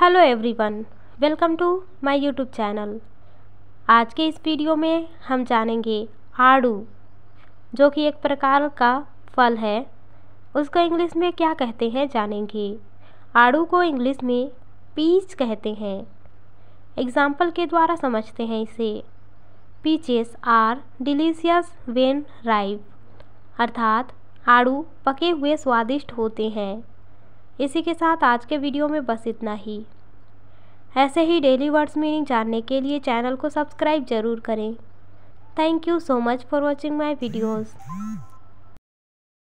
hello everyone welcome to my YouTube channel आज के इस वीडियो में हम जानेंगे आड़ू जो कि एक प्रकार का फल है उसको इंग्लिश में क्या कहते हैं जानेंगे आड़ू को इंग्लिश में पीच कहते हैं एग्जाम्पल के द्वारा समझते हैं इसे peaches are delicious when ripe अर्थात आड़ू पके हुए स्वादिष्ट होते हैं इसी के साथ आज के वीडियो में बस इतना ही ऐसे ही डेली वर्ड्स मीनिंग जानने के लिए चैनल को सब्सक्राइब ज़रूर करें thank you so much for watching my videos